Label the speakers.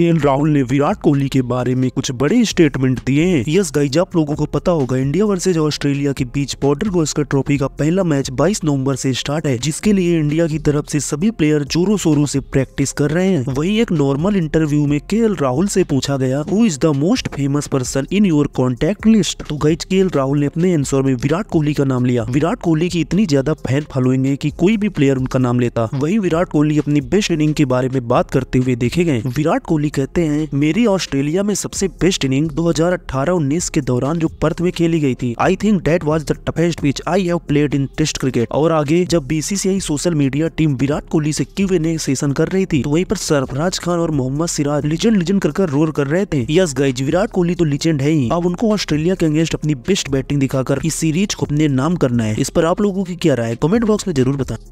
Speaker 1: के राहुल ने विराट कोहली के बारे में कुछ बड़े स्टेटमेंट दिए हैं यस गाइज आप लोगों को पता होगा इंडिया वर्सेज ऑस्ट्रेलिया के बीच बॉर्डर गोस्कर ट्रॉफी का पहला मैच 22 नवंबर से स्टार्ट है जिसके लिए इंडिया की तरफ से सभी प्लेयर जोरों शोरों से प्रैक्टिस कर रहे हैं वही एक नॉर्मल इंटरव्यू में के राहुल से पूछा गया who is the most famous person in your contact list तो गाइज के राहुल ने अपने एंसर में विराट कोहली का नाम लिया विराट कोहली की इतनी ज्यादा फैन फॉलोइंग है की कोई भी प्लेयर उनका नाम लेता वही विराट कोहली अपनी बेस्ट इनिंग के बारे में बात करते हुए देखे गए विराट कोहली भी कहते हैं मेरी ऑस्ट्रेलिया में सबसे बेस्ट इनिंग 2018-19 के दौरान जो पर्थ में खेली गई थी I think that was the toughest pitch I have played in test cricket और आगे जब BCCI social media team Virat Kohli से क्यू एन सेशन कर रही थी तो वहीं पर सरफराज खान और मोहम्मद सिराज लिजेंड लिजेंड कर, कर रोर कर रहे थे यस गाइज विराट कोहली तो लिजेंड है ही अब उनको ऑस्ट्रेलिया के अगेंस्ट अपनी बेस्ट बैटिंग दिखाकर इस सीरीज को अपने नाम करना है इस पर आप लोगों की क्या राय कमेंट बॉक्स में जरूर बताए